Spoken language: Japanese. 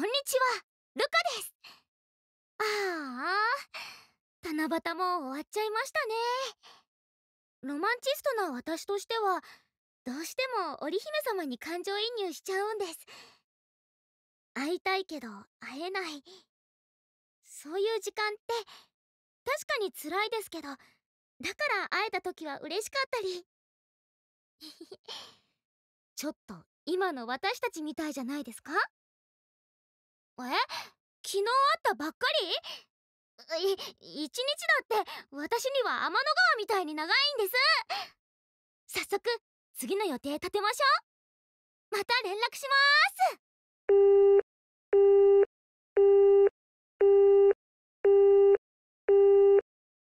んにちはルカですああ七夕も終わっちゃいましたねロマンチストな私としてはどうしても織姫様に感情移入しちゃうんです会いたいけど会えないそういう時間って確かに辛いですけどだから会えた時は嬉しかったり ちょっと今の私たちみたいじゃないですかえ昨日会ったばっかりい一日だって私には天の川みたいに長いんです早速次の予定立てましょうまた連絡します